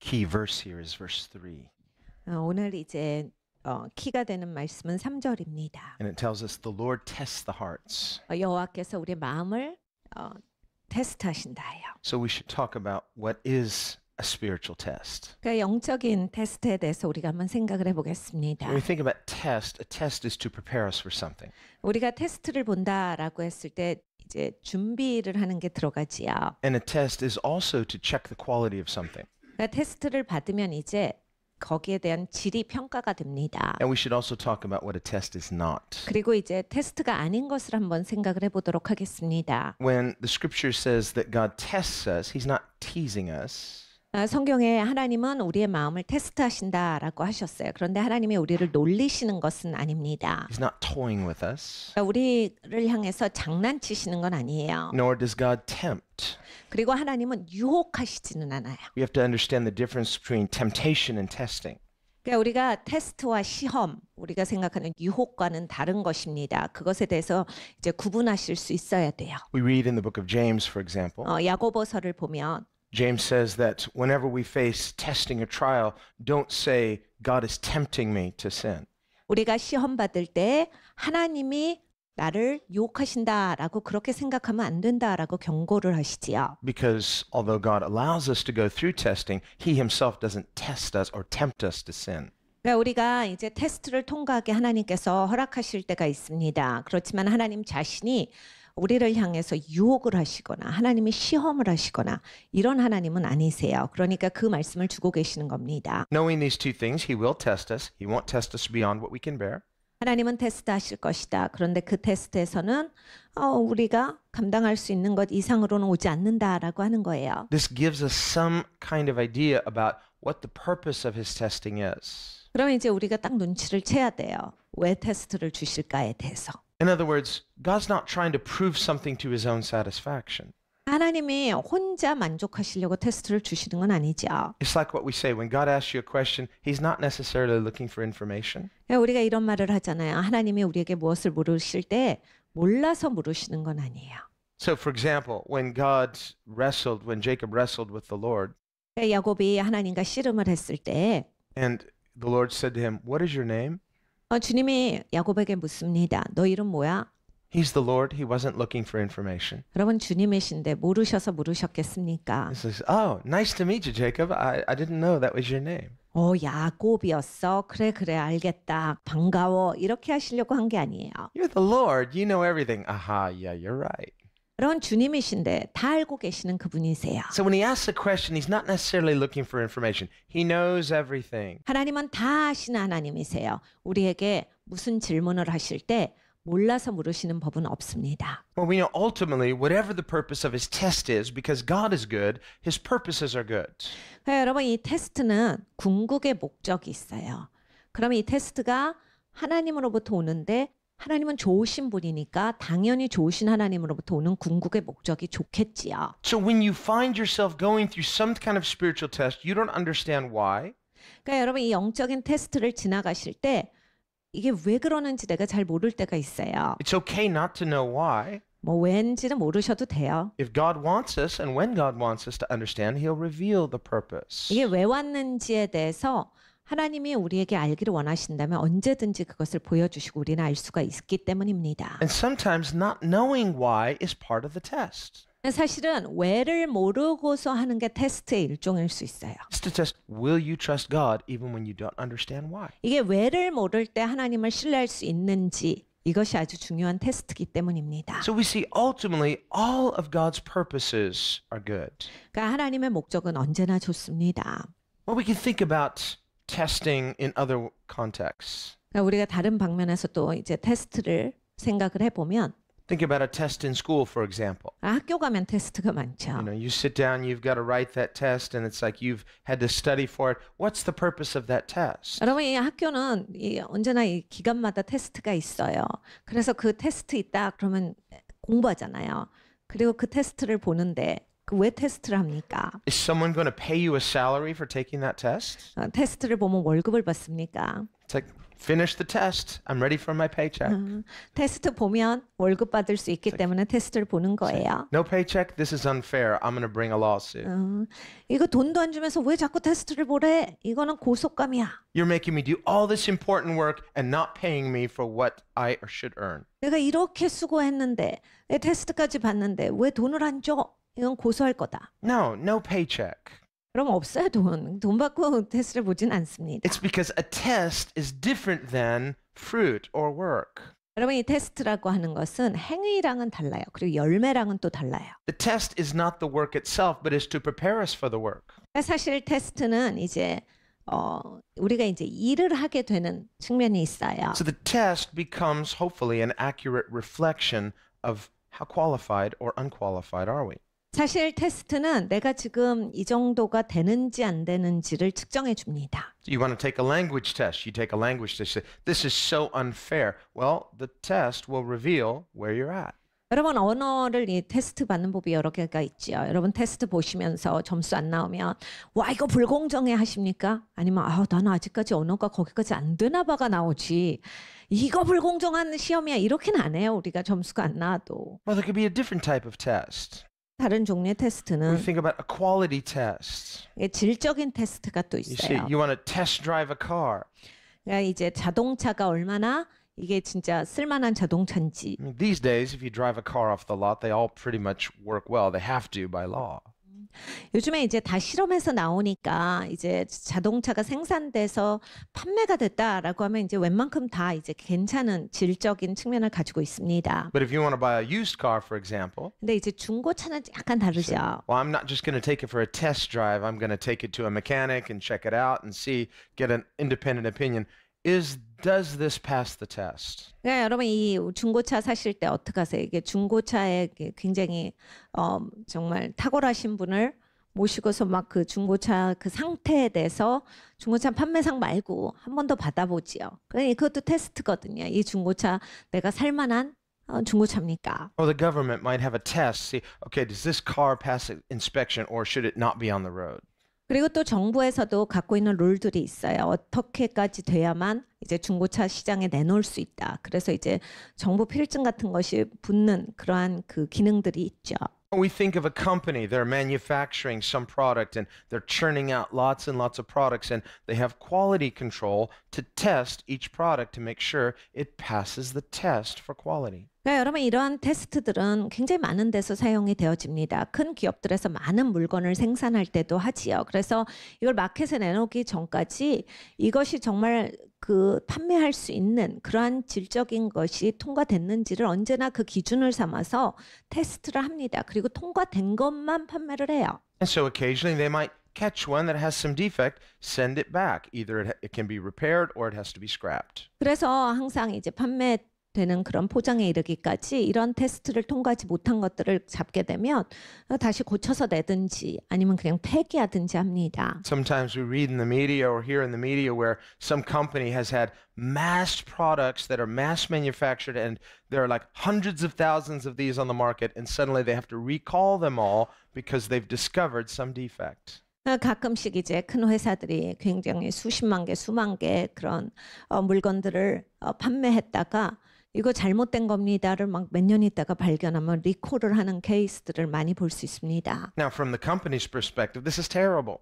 key verse here is verse 3. 어, 오늘 이제 어, 키가 되는 말씀은 3절입니다. And it tells us the Lord tests the hearts. 어, 여호와께서 우리 마음을 어, 테스트하신다요. So we should talk about what is a spiritual test. 그러니까 영적인 테스트에 대해서 우리가 한번 생각을 해보겠습니다. When we think about test, a test is to prepare us for something. 우리가 테스트를 본다라고 했을 때 이제 준비를 하는 게 들어가지요. And a test is also to check the quality of something. 그러니까 테스트를 받으면 이제 거기에 대한 질이 평가가 됩니다. And we should also talk about what a test is not. 그리고 이제 테스트가 아닌 것을 한번 생각을 해보도록 하겠습니다. When the scripture says that God tests us, he's not teasing us. 어, 성경에 하나님은 우리의 마음을 테스트하신다라고 하셨어요. 그런데 하나님이 우리를 놀리시는 것은 아닙니다. He's not toying with us. 그러니까 우리를 향해서 장난치시는 건 아니에요. Nor does God tempt. 그리고 하나님은 유혹하시지는 않아요. We have to understand the difference between temptation and testing. 그러니까 우리가 테스트와 시험, 우리가 생각하는 유혹과는 다른 것입니다. 그것에 대해서 이제 구분하실 수 있어야 돼요. We read in the book of James, for example. 어, 야고보서를 보면 James says that whenever we face testing or trial, don't say God is tempting me to sin. 우리가 시험 받을 때 하나님이 나를 유혹하신다라고 그렇게 생각하면 안 된다라고 경고를 하시지요. Because although God allows us to go through testing, he himself doesn't test us or tempt us to sin. 그러니까 우리가 이제 테스트를 통과하게 하나님께서 허락하실 때가 있습니다. 그렇지만 하나님 자신이 우리를 향해서 유혹을 하시거나 하나님이 시험을 하시거나 이런 하나님은 아니세요. 그러니까 그 말씀을 주고 계시는 겁니다. Knowing these two things, he will test us. He won't test us beyond what we can bear. 하나님은 테스트하실 것이다. 그런데 그 테스트에서는 어, 우리가 감당할 수 있는 것 이상으로는 오지 않는다라고 하는 거예요. This gives us some kind of idea about what the purpose of his testing is. 그러면 이제 우리가 딱 눈치를 채야 돼요. 왜 테스트를 주실까에 대해서. In other words, God's not trying to prove something to his own satisfaction. 하나님이 혼자 만족하시려고 테스트를 주시는 건 아니죠. It's like what we say when God asks you a question, he's not necessarily looking for information. 우리가 이런 말을 하잖아요. 하나님이 우리에게 무엇을 물으실 때 몰라서 물으시는 건 아니에요. So for example, when God wrestled when Jacob wrestled with the Lord. 야곱이 하나님과 씨름을 했을 때 and the Lord said to him, "What is your name?" 어, 주님이 야곱에게 묻습니다. 너 이름 뭐야? He's the Lord. He wasn't looking for information. 여러분 주님이신데 모르셔서 물으셨겠습니까? He says, "Oh, nice to meet you, Jacob. I I didn't know that was your name." 어, 야곱이었어. 그래 그래 알겠다. 반가워. 이렇게 하시려고 한 게 아니에요. You're the Lord. You know everything. Aha, yeah, you're right. 여러분 주님이신데 다 알고 계시는 그분이세요. So when he asks a question, he's not necessarily looking for information. He knows everything. 하나님은 다 아시는 하나님이세요. 우리에게 무슨 질문을 하실 때 몰라서 물으시는 법은 없습니다. Well, we know ultimately whatever the purpose of his test is, because God is good, his purposes are good. 네, 여러분 이 테스트는 궁극의 목적이 있어요. 그러면 이 테스트가 하나님으로부터 오는데 하나님은 좋으신 분이니까 당연히 좋으신 하나님으로부터 오는 궁극의 목적이 좋겠지요. So when you find yourself going through some kind of spiritual test, you don't understand why. 그러니까 여러분 이 영적인 테스트를 지나가실 때 이게 왜 그러는지 내가 잘 모를 때가 있어요. It's okay not to know why. 뭐 왠지는 모르셔도 돼요. If God wants us and when God wants us to understand, he'll reveal the purpose. 이게 왜 왔는지에 대해서 하나님이 우리에게 알기를 원하신다면 언제든지 그것을 보여주시고 우리는 알 수가 있기 때문입니다. And sometimes not knowing why is part of the test. 사실은 왜를 모르고서 하는 게 테스트의 일종일 수 있어요. It's to test will you trust God even when you don't understand why. 이게 왜를 모를 때 하나님을 신뢰할 수 있는지 이것이 아주 중요한 테스트이기 때문입니다. So we see ultimately all of God's purposes are good. 그러니까 하나님의 목적은 언제나 좋습니다. Well, we can think about testing in other contexts. 그러니까 우리가 다른 방면에서 또 이제 테스트를 생각을 해보면 Think about a test in school, for example. 아, 학교 가면 테스트가 많죠. You know, you sit down, you've got to write that test, and it's like you've had to study for it. What's the purpose of that test? 여러분, 이 학교는 이, 언제나 이 기간마다 테스트가 있어요. 그래서 그 테스트 있다 그러면 공부하잖아요. 그리고 그 테스트를 보는데 왜 테스트를 합니까? Is someone going to pay you a salary for taking that test? 어, 테스트를 보면 월급을 받습니까? It's like finish the test. I'm ready for my paycheck. 어, 테스트 보면 월급 받을 수 있기 때문에 테스트를 보는 거예요. No paycheck. This is unfair. I'm going to bring a lawsuit. 어, 이거 돈도 안 주면서 왜 자꾸 테스트를 보래? 이거는 고속감이야. You're making me do all this important work and not paying me for what I should earn. 내가 이렇게 수고했는데 테스트까지 봤는데 왜 돈을 안 줘? 이건 고소할 거다. No, no paycheck. 그럼 없어요 돈. 돈 받고 테스트를 보진 않습니다. It's because a test is different than fruit or work. 여러분 이 테스트라고 하는 것은 행위랑은 달라요. 그리고 열매랑은 또 달라요. The test is not the work itself, but is to prepare us for the work. 사실 테스트는 이제 어, 우리가 이제 일을 하게 되는 측면이 있어요. So the test becomes hopefully an accurate reflection of how qualified or unqualified are we? 사실 테스트는 내가 지금 이 정도가 되는지 안 되는지를 측정해 줍니다. You want to take a language test. You take a language test. This is so unfair. Well, the test will reveal where you're at. 여러분 언어를 이 테스트 받는 법이 여러 개가 있지요. 여러분 테스트 보시면서 점수 안 나오면 와 이거 불공정해 하십니까? 아니면 아 나는 아직까지 언어가 거기까지 안 되나 봐가 나오지. 이거 불공정한 시험이야 이렇게는 안 해요. 우리가 점수가 안 나와도. Well, there could be a different type of test. 다른 종류의 테스트는 We think about a quality test. 예, 질적인 테스트가 또 You see, 있어요. you want to test drive a car. 그러니까 이제 자동차가 얼마나 이게 진짜 쓸만한 자동차인지 I mean, these days, if you drive a car off the lot, they all pretty much work well. They have to by law. 요즘에 이제 다 실험해서 나오니까 이제 자동차가 생산돼서 판매가 됐다라고 하면 이제 웬만큼 다 이제 괜찮은 질적인 측면을 가지고 있습니다. But if you want to buy a used car, for example. 근데 이제 중고차는 약간 다르죠. Well, I'm not just going to take it for a test drive. I'm going to take it to a mechanic and check it out and see, get an independent opinion. Is Does this pass the test? 그러니까 여러분 이 중고차 사실 때 어떻게 하세요? 이게 중고차에 굉장히 어, 정말 탁월하신 분을 모시고서 막 그 중고차 그 상태에 대해서 중고차 판매상 말고 한 번 더 받아보지요. 그러니 그것도 테스트거든요. 이 중고차 내가 살만한 중고차입니까? Or the government might have a test. See, okay, does this car pass inspection, or should it not be on the road? 그리고 또 정부에서도 갖고 있는 롤들이 있어요. 어떻게까지 돼야만 이제 중고차 시장에 내놓을 수 있다. 그래서 이제 정보 필증 같은 것이 붙는 그러한 그 기능들이 있죠. We think of a company, they're manufacturing some product and they're churning out lots and lots of products and they have quality control to test each product to make sure it passes the test for quality. 그러니까 여러분 이러한 테스트들은 굉장히 많은 데서 사용이 되어집니다. 큰 기업들에서 많은 물건을 생산할 때도 하지요. 그래서 이걸 마켓에 내놓기 전까지 이것이 정말 그 판매할 수 있는 그러한 질적인 것이 통과됐는지를 언제나 그 기준을 삼아서 테스트를 합니다. 그리고 통과된 것만 판매를 해요. And so occasionally they might catch one that has some defect, send it back. Either it, can be repaired or it has to be scrapped. 그래서 항상 이제 판매 되는 그런 포장에 이르기까지 이런 테스트를 통과하지 못한 것들을 잡게 되면 다시 고쳐서 내든지 아니면 그냥 폐기하든지 합니다. Sometimes we read in the media or hear in the media where some company has had mass products that are mass manufactured and there are like hundreds of thousands of these on the market and suddenly they have to recall them all because they've discovered some defect. 가끔씩 이제 큰 회사들이 굉장히 수십만 개, 수만 개 그런 어, 물건들을 어, 판매했다가 이거 잘못된 겁니다를 막 몇 년 있다가 발견하면 리콜을 하는 케이스들을 많이 볼 수 있습니다. Now from the company's perspective, this is terrible.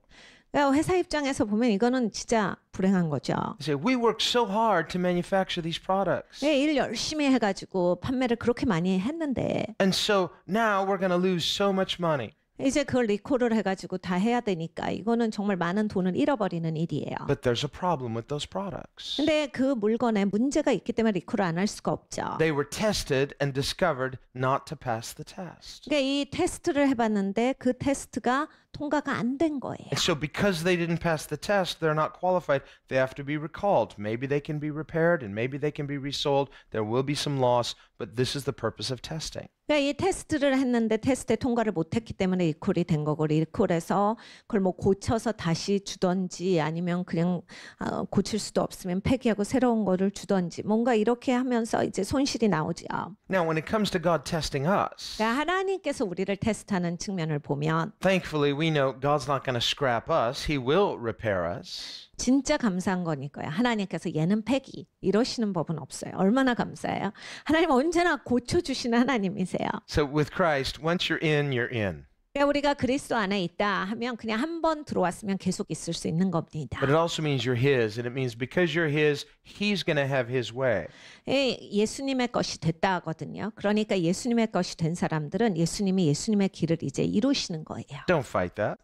회사 입장에서 보면 이거는 진짜 불행한 거죠. We worked so hard to manufacture these products. 네, 일 열심히 해가지고 판매를 그렇게 많이 했는데. And so now we're going to lose so much money. 이제 그걸 리콜을 해가지고 다 해야 되니까 이거는 정말 많은 돈을 잃어버리는 일이에요. But there's a problem with those products. 근데 그 물건에 문제가 있기 때문에 리콜을 안 할 수가 없죠. They were tested and discovered not to pass the test. 그러니까 이 테스트를 해봤는데 그 테스트가 통과가 안 된 거예요. And so because they didn't pass the test, they're not qualified. They have to be recalled. Maybe they can be repaired and maybe they can be resold. There will be some loss, but this is the purpose of testing. 그러니까 이 테스트를 했는데 테스트에 통과를 못했기 때문에 리콜이 된 거고 리콜해서 그걸 뭐 고쳐서 다시 주던지 아니면 그냥 어, 고칠 수도 없으면 폐기하고 새로운 거를 주던지 뭔가 이렇게 하면서 이제 손실이 나오지요. Now when it comes to God testing us, 그러니까 하나님께서 우리를 테스트하는 측면을 보면, thankfully we we know God's not going to scrap us. He will repair us. 진짜 감사한 거니까요. 하나님께서 얘는 팩이 이러시는 법은 없어요. 얼마나 감사해요. 하나님 언제나 고쳐 주시는 하나님이세요. So with Christ, once you're in, you're in. 그러니까 우리가 그리스도 안에 있다 하면 그냥 한 번 들어왔으면 계속 있을 수 있는 겁니다. But it also means you're His, and it means because you're His, He's going to have His way. 예, 예수님의 것이 됐다 하거든요. 그러니까 예수님의 것이 된 사람들은 예수님이 예수님의 길을 이제 이루시는 거예요. Don't fight that.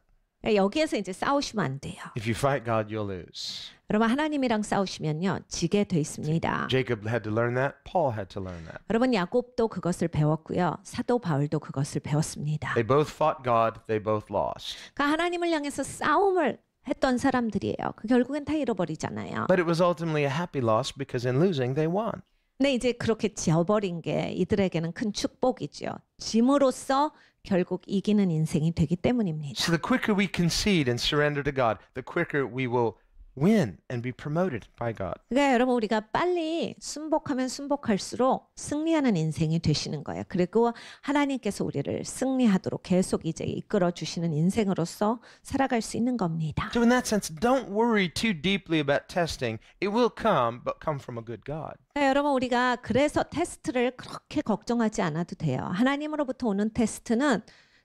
여기에서 이제 싸우시면 안 돼요. If you fight God, you'll lose. 여러분 하나님이랑 싸우시면요 지게 돼 있습니다. Jacob had to learn that. Paul had to learn that. 여러분 야곱도 그것을 배웠고요. 사도 바울도 그것을 배웠습니다. They both fought God. They both lost. 그러니까 하나님을 향해서 싸움을 했던 사람들이에요. 그 결국엔 다 잃어버리잖아요. But it was ultimately a happy loss because in losing they won. 근데 이제 그렇게 지어버린 게 이들에게는 큰 축복이지요. 짐으로써 결국 이기는 인생이 되기 때문입니다. So the quicker we concede and surrender to God, the quicker we will win and be promoted by God. 그러니까 여러분 우리가 빨리 순복하면 순복할수록 승리하는 인생이 되시는 거예요. 그리고 하나님께서 우리를 승리하도록 계속 이제 이끌어 주시는 인생으로서 살아갈 수 있는 겁니다. So in that sense, don't worry too deeply about testing. It will come, but come from a good God. 그러니까 여러분 우리가 그래서 테스트를 그렇게 걱정하지 않아도 돼요. 하나님으로부터 오는 테스트는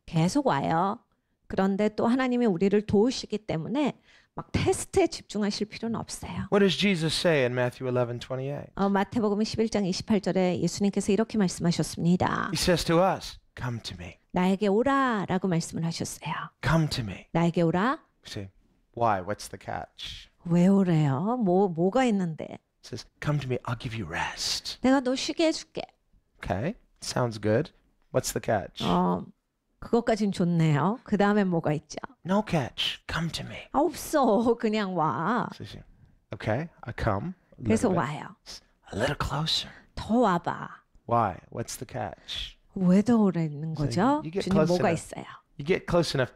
계속 와요. 그런데 또 하나님이 우리를 도우시기 때문에 막 테스트에 집중하실 필요는 없어요. What does Jesus say in Matthew 11:28? 어, 마태복음 11장 28절에 예수님께서 이렇게 말씀하셨습니다. He says to us, "Come to me." 나에게 오라라고 말씀을 하셨어요. Come to me. 나에게 오라. Say, why? What's the catch? 왜 오래요? 뭐 뭐가 있는데? It says, "Come to me. I'll give you rest." 내가 너 쉬게 해줄게. Okay, sounds good. What's the catch? 어, 그것까진 좋네요. 그 다음에 뭐가 있죠? No catch. Come to me. 아, 없어. 그냥 와. 쓰시. Okay, I come. a 그래서 little bit. 와요. A little closer. 더 와봐. Why? What's the catch? 왜더 오라는 거죠? you get 주님 close 뭐가 enough. 있어요? You get close enough,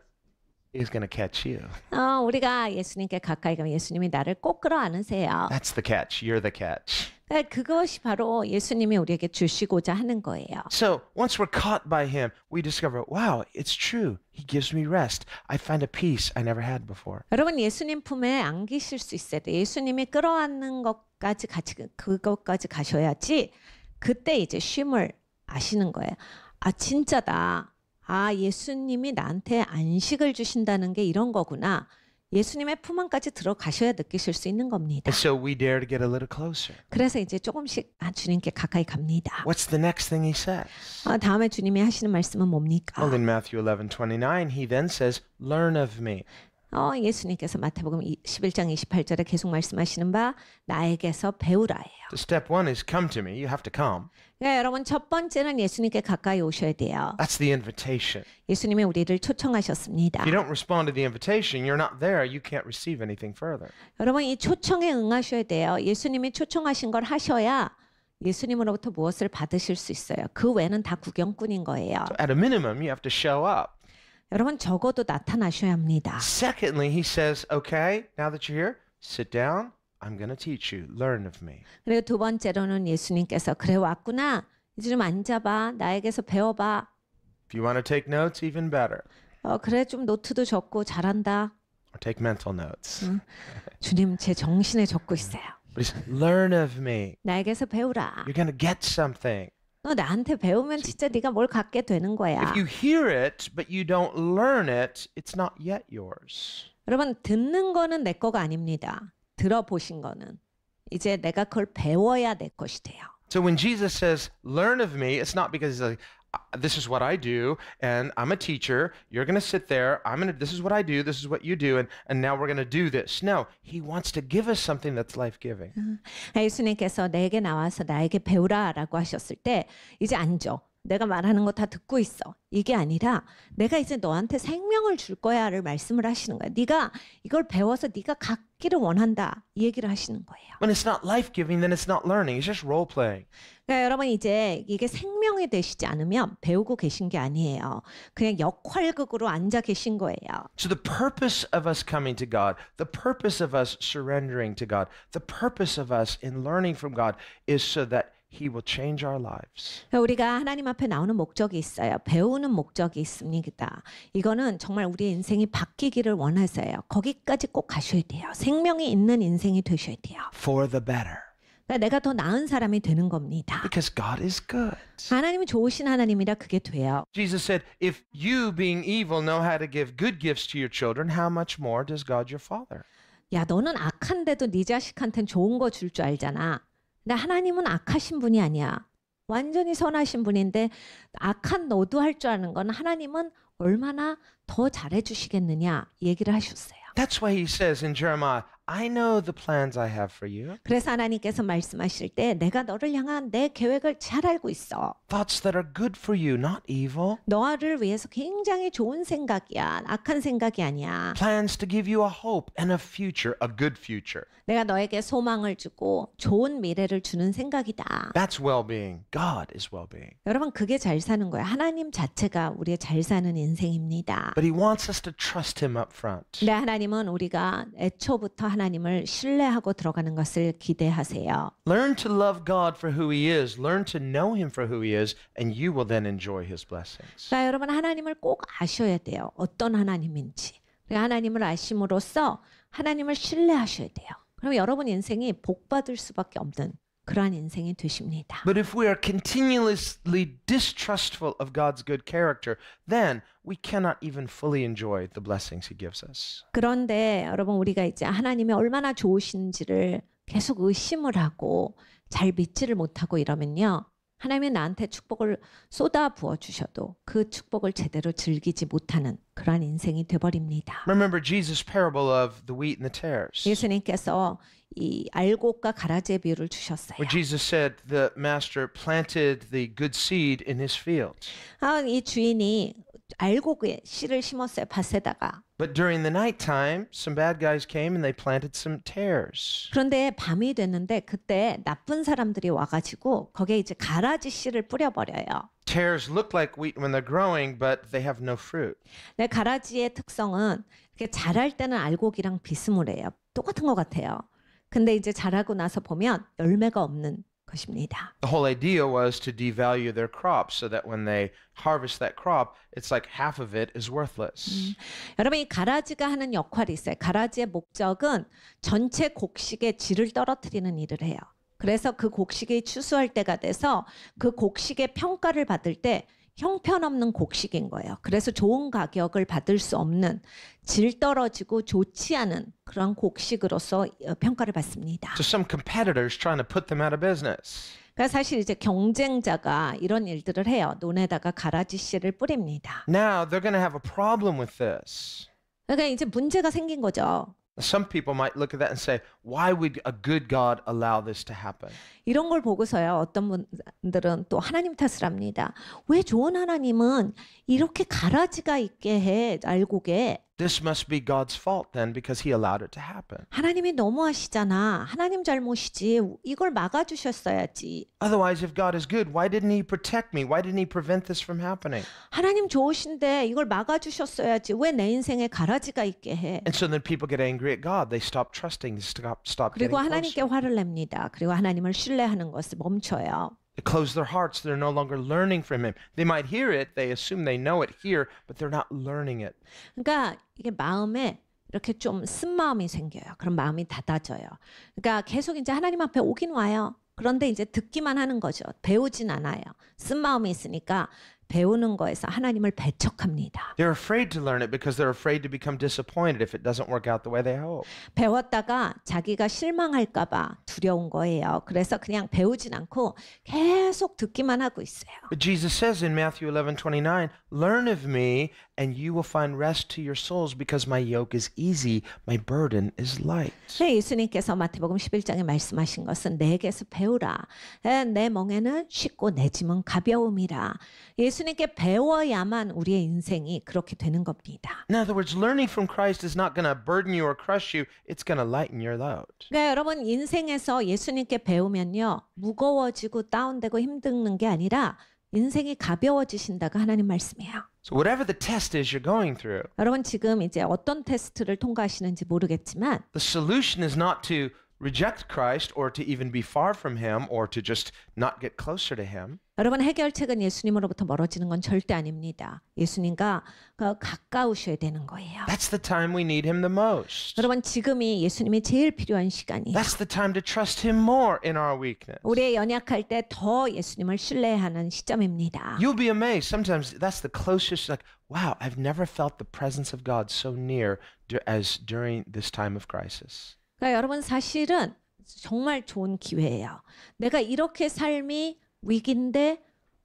he's going to catch you. 어, 우리가 예수님께 가까이 가면 예수님이 나를 꼭 끌어안으세요. That's the catch. You're the catch. 네, 그것이 바로 예수님이 우리에게 주시고자 하는 거예요. So once we're caught by him, we discover, wow, it's true. He gives me rest. I find a peace I never had before. 여러분 예수님 품에 안기실 수 있어야 돼. 예수님이 끌어안는 것까지 같이 그것까지 가셔야지 그때 이제 쉼을 아시는 거예요. 아 진짜다. 아 예수님이 나한테 안식을 주신다는 게 이런 거구나. 예수님의 품 안까지 들어가셔야 느끼실 수 있는 겁니다. And so we dare to get a little closer. 그래서 이제 조금씩 주님께 가까이 갑니다. What's the next thing he says? 아, 다음에 주님이 하시는 말씀은 뭡니까? Well, in Matthew 11:29, he then says, "Learn of me." 어, 예수님께서 마태복음 11장 28절에 계속 말씀하시는 바 나에게서 배우라예요. So step one is come to me. You have to come. 네, 여러분 첫 번째는 예수님께 가까이 오셔야 돼요. That's the invitation. 예수님이 우리를 초청하셨습니다. If you don't respond to the invitation, you're not there. You can't receive anything further. 여러분 이 초청에 응하셔야 돼요. 예수님이 초청하신 걸 하셔야 예수님으로부터 무엇을 받으실 수 있어요. 그 외는 다 구경꾼인 거예요. So at a minimum, you have to show up. 여러분 적어도 나타나셔야 합니다. Secondly, he says, okay, now that you're here, sit down. I'm going to teach you. Learn of me. 그리고 두 번째로는 예수님께서 그래 왔구나. 이제 좀 앉아봐. 나에게서 배워봐. If you want to take notes, even better. 어 그래 좀 노트도 적고 잘한다. Or take mental notes. 응. 주님 제 정신에 적고 있어요. But learn of me. 나에게서 배우라. You're going to get something. 너 나한테 배우면 진짜 네가 뭘 갖게 되는 거야. If you hear it but you don't learn it, it's not yet yours. 여러분 듣는 거는 내 거가 아닙니다. 들어보신 거는 이제 내가 그걸 배워야 내 것이 돼요. So when Jesus says, "Learn of me," it's not because he's like, this is what I do, and I'm a teacher. You're going to sit there. I'm going to, this is what I do. This is what you do. And, and now we're going to do this. No, he wants to give us something that's life giving. 예수님께서 내게 나와서 나에게 배우라라고 하셨을 때, 이제 앉아. 내가 말하는 거 다 듣고 있어. 이게 아니라 내가 이제 너한테 생명을 줄 거야를 말씀을 하시는 거야. 네가 이걸 배워서 네가 갖기를 원한다. 이 얘기를 하시는 거예요. When it's not life giving, then it's not learning. It's just role playing. 그러니까 여러분 이제 이게 생명이 되시지 않으면 배우고 계신 게 아니에요. 그냥 역할극으로 앉아 계신 거예요. So the purpose of us coming to God, the purpose of us surrendering to God, the purpose of us in learning from God is so that He will change our lives. 우리가 하나님 앞에 나오는 목적이 있어요. 배우는 목적이 있습니다. 이거는 정말 우리 인생이 바뀌기를 원하세요. 거기까지 꼭 가셔야 돼요. 생명이 있는 인생이 되셔야 돼요. For the better. 내가 더 나은 사람이 되는 겁니다. Because God is good. 하나님이 좋으신 하나님이라 그게 돼요. Jesus said, "If you being evil know how to give good gifts to your children, how much more does God your Father?" 야, 너는 악한데도 네 자식한텐 좋은 거 줄 줄 알잖아. 근데 하나님은 악하신 분이 아니야. 완전히 선하신 분인데 악한 너도 할 줄 아는 건 하나님은 얼마나 더 잘해주시겠느냐 얘기를 하셨어요. That's why he says in Jeremiah, I know the plans I have for you. 그래서 하나님께서 말씀하실 때 내가 너를 향한 내 계획을 잘 알고 있어. Thoughts that are good for you, not evil. 너를 위해서 굉장히 좋은 생각이야. 악한 생각이 아니야. Plans to give you a hope and a future, a good future. 내가 너에게 소망을 주고 좋은 미래를 주는 생각이다. That's well-being. God is well-being. 여러분 그게 잘 사는 거야. 하나님 자체가 우리의 잘 사는 인생입니다. But he wants us to trust him up front. 네, 하나님 하나님은 우리가 애초부터 하나님을 신뢰하고 들어가는 것을 기대하세요. Learn to love God for who he is. Learn to know him for who he is and you will then enjoy his blessings. 그 여러분 하나님을 꼭 아셔야 돼요. 어떤 하나님인지. 하나님을 아심으로써 하나님을 신뢰하셔야 돼요. 그럼 여러분 인생이 복 받을 수밖에 없는 그러한 인생이 되십니다. But if we are continuously distrustful of God's good character, then we cannot even fully enjoy the blessings he gives us. 그런데 여러분 우리가 이제 하나님이 얼마나 좋으신지를 계속 의심을 하고 잘 믿지를 못하고 이러면요. 하나님이 나한테 축복을 쏟아 부어 주셔도 그 축복을 제대로 즐기지 못하는 그러한 인생이 돼 버립니다. Remember Jesus parable of the wheat and the tares. 예수님께서 이 알곡과 가라지의 비유를 주셨어요. Where Jesus said the master planted the good seed in his field. 아, 이 주인이 알고 그 씨를 심었어요 밭에다가. But during the night time, some bad guys came and they planted some tares. 그런데 밤이 됐는데 그때 나쁜 사람들이 와가지고 거기에 이제 가라지 씨를 뿌려버려요. Tares look like wheat when they're growing, but they have no fruit. 네, 가라지의 특성은 이렇게 자랄 때는 알곡이랑 비스무래요. 똑같은 것 같아요. 근데 이제 자라고 나서 보면 열매가 없는 것입니다. The whole idea was to devalue their crop so that when they harvest that crop, it's like half of it is worthless. 음, 여러분이 가라지가 하는 역할이 있어요. 가라지의 목적은 전체 곡식의 질을 떨어뜨리는 일을 해요. 그래서 그 곡식이 추수할 때가 돼서 그 곡식의 평가를 받을 때 형편없는 곡식인 거예요. 그래서 좋은 가격을 받을 수 없는 질 떨어지고 좋지 않은 그런 곡식으로서 어, 평가를 받습니다. So some competitors trying to put them out of business. 그러니까 사실 이제 경쟁자가 이런 일들을 해요. 논에다가 가라지 씨를 뿌립니다. Now they're going to have a problem with this. 그러니까 이제 문제가 생긴 거죠. Some people might look at that and say, why would a good God allow this to happen? 이런 걸 보고서요. 어떤 분들은 또 하나님 탓을 합니다. 왜 좋은 하나님은 이렇게 가라지가 있게 해 알곡에 This must be God's fault then because he allowed it to happen. 하나님이 너무하시잖아. 하나님 잘못이지. 이걸 막아 주셨어야지. Otherwise if God is good, why didn't he protect me? Why didn't he prevent this from happening? 하나님 좋으신데 이걸 막아 주셨어야지. 왜 내 인생에 가라지가 있게 해? And so then people get angry at God. They stop trusting, stop stop 그리고 하나님께 화를 냅니다. 그리고 하나님을 신뢰하는 것을 멈춰요. They close their hearts. They're no longer learning from him. They might hear it. They assume they know it here, but they're not learning it. 그러니까 이게 마음에 이렇게 좀 쓴 마음이 생겨요. 그런 마음이 닫아져요. 그러니까 계속 이제 하나님 앞에 오긴 와요. 그런데 이제 듣기만 하는 거죠. 배우진 않아요. 쓴 마음이 있으니까 배우는 거에서 하나님을 배척합니다. They're afraid to learn it because they're afraid to become disappointed if it doesn't work out the way they hope. 배웠다가 자기가 실망할까 봐 두려운 거예요. 그래서 그냥 배우진 않고 계속 듣기만 하고 있어요. But Jesus says in Matthew 11:29, "Learn of me and you will find rest to your souls because my yoke is easy, my burden is light." 네, 예수님께서 마태복음 11장에 말씀하신 것은 내게서 배우라. 내 멍에는 쉽고 내 짐은 가벼움이라. 예수 예수님께 배워야만 우리의 인생이 그렇게 되는 겁니다. In other words, learning from Christ is not going to burden you or crush you. It's going to lighten your load. 그러니까 여러분 인생에서 예수님께 배우면요 무거워지고 다운되고 힘드는 게 아니라 인생이 가벼워지신다가 하나님 말씀이에요. So whatever the test is you're going through. 여러분 지금 이제 어떤 테스트를 통과하시는지 모르겠지만 the solution is not to reject Christ or to even be far from him or to just not get closer to him. 여러분 해결책은 예수님으로부터 멀어지는 건 절대 아닙니다. 예수님과 가까우셔야 되는 거예요. That's the time we need him the most. 여러분 지금이 예수님이 제일 필요한 시간이에요. That's the time to trust him more in our weakness. 우리의 연약할 때 더 예수님을 신뢰하는 시점입니다. You'll be amazed. Sometimes that's the closest like wow, I've never felt the presence of God so near as during this time of crisis. 그러니까 여러분 사실은 정말 좋은 기회예요. 내가 이렇게 삶이 위기인데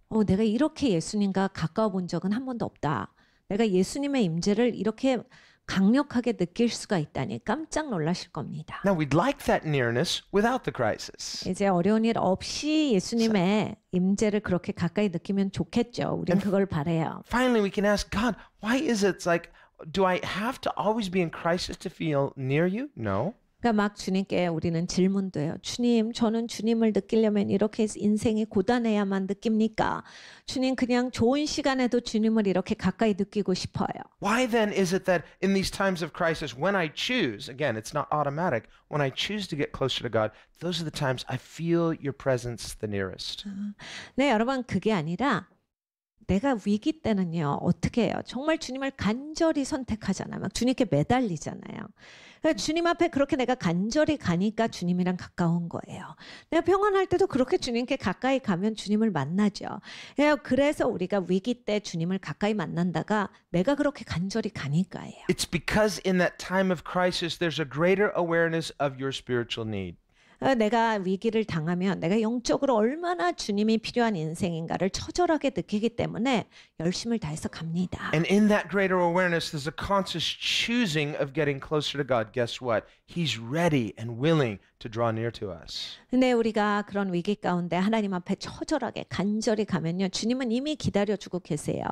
어, 내가 이렇게 예수님과 가까워 본 적은 한 번도 없다. 내가 예수님의 임재를 이렇게 강력하게 느낄 수가 있다니 깜짝 놀라실 겁니다. Now we'd like that nearness without the crisis. 이제 어려운 일 없이 예수님의 임재를 그렇게 가까이 느끼면 좋겠죠. 우리 그걸 바래요. Finally we can ask God, why is it like do I have to always be in crisis to feel near you? No. 그러니까 막 주님께 우리는 질문도 해요. 주님, 저는 주님을 느끼려면 이렇게 인생이 고단해야만 느낍니까? 주님, 그냥 좋은 시간에도 주님을 이렇게 가까이 느끼고 싶어요. Why then is it that in these times of crisis, when I choose, again, it's not automatic, when I choose to get closer to God, those are the times I feel your presence the nearest. 네, 여러분, 그게 아니라 내가 위기 때는요 어떻게 해요? 정말 주님을 간절히 선택하잖아요. 막 주님께 매달리잖아요. 그러니까 주님 앞에 그렇게 내가 간절히 가니까 주님이랑 가까운 거예요. 내가 평안할 때도 그렇게 주님께 가까이 가면 주님을 만나죠. 그래서 우리가 위기 때 주님을 가까이 만난다가 내가 그렇게 간절히 가니까예요. It's because in that time of crisis, there's a greater awareness of your spiritual need. 내가 위기를 당하면 내가 영적으로 얼마나 주님이 필요한 인생인가를 처절하게 느끼기 때문에 열심을 다해서 갑니다. And in that greater awareness there's a conscious choosing of getting closer to God. Guess what? He's ready and willing to draw near to us. 근데 우리가 그런 위기 가운데 하나님 앞에 처절하게 간절히 가면요. 주님은 이미 기다려 주고 계세요.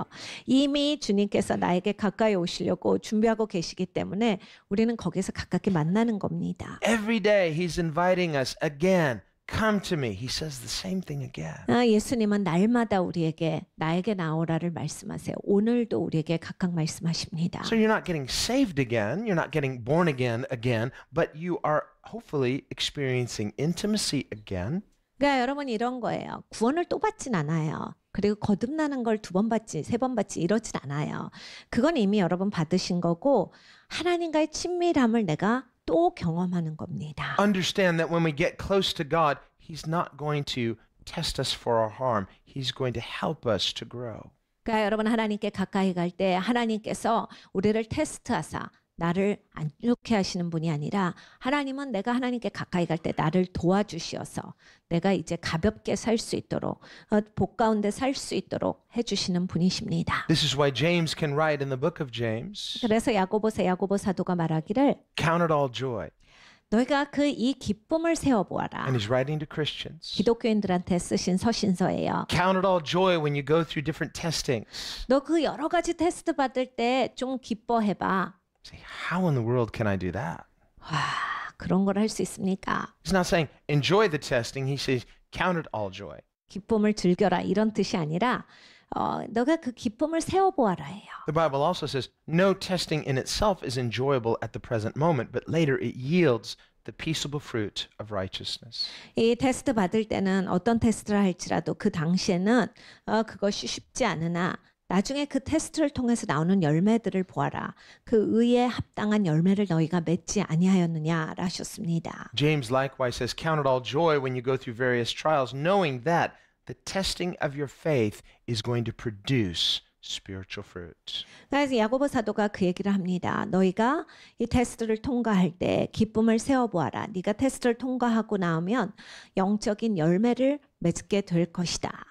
이미 주님께서 나에게 가까이 오시려고 준비하고 계시기 때문에 우리는 거기서 가깝게 만나는 겁니다. Every day he's inviting us again. Come to me. He says the same thing again. 아, 예수님은 날마다 우리에게 나에게 나오라를 말씀하세요. 오늘도 우리에게 각각 말씀하십니다. So you're not getting saved again, you're not getting born again again, but you are hopefully experiencing intimacy again. 그러니까 여러분 이런 거예요. 구원을 또 받진 않아요. 그리고 거듭나는 걸 두 번 받지, 세 번 받지 이러진 않아요. 그건 이미 여러분 받으신 거고 하나님과의 친밀함을 내가 또 경험하는 겁니다. Understand that when we get close to God, he's not going to test us for our harm. He's going to help us to grow. 그러니까 여러분 하나님께 가까이 갈 때 하나님께서 우리를 테스트하사 나를 안 좋게 하시는 분이 아니라 하나님은 내가 하나님께 가까이 갈 때 나를 도와주시어서 내가 이제 가볍게 살 수 있도록 어, 복 가운데 살 수 있도록 해주시는 분이십니다. This is why James can write in the book of James. 그래서 야고보서 야고보 사도가 말하기를 Count it all joy. 너희가 그 이 기쁨을 세워 보아라. 기독교인들한테 쓰신 서신서예요. Count it all joy when you go through different testings. 너그 여러 가지 테스트 받을 때 좀 기뻐해 봐. how in the world can I do that? 와, 그런 있습니까? He's not saying enjoy the testing. He says count it all joy. 기쁨을 즐겨라 이런 뜻이 아니라 어, 너가 그 기쁨을 The Bible also says no testing in itself is enjoyable at the present moment, but later it yields the peaceable fruit of righteousness. 이 테스트 받을 때는 어떤 테스트를 할지라도 그 당시에는 어, 그것이 쉽지 않으나 나중에 그 테스트를 통해서 나오는 열매들을 보아라. 그 의에 합당한 열매를 너희가 맺지 아니하였느냐 라셨습니다. James likewise says count it all joy when you go through various trials knowing that the testing of your faith is going to produce spiritual fruit. 그래서 야고보 사도가 그 얘기를 합니다. 너희가 이 테스트를 통과할 때 기쁨을 세워 보아라. 네가 테스트를 통과하고 나오면 영적인 열매를 맺게 될 것이다.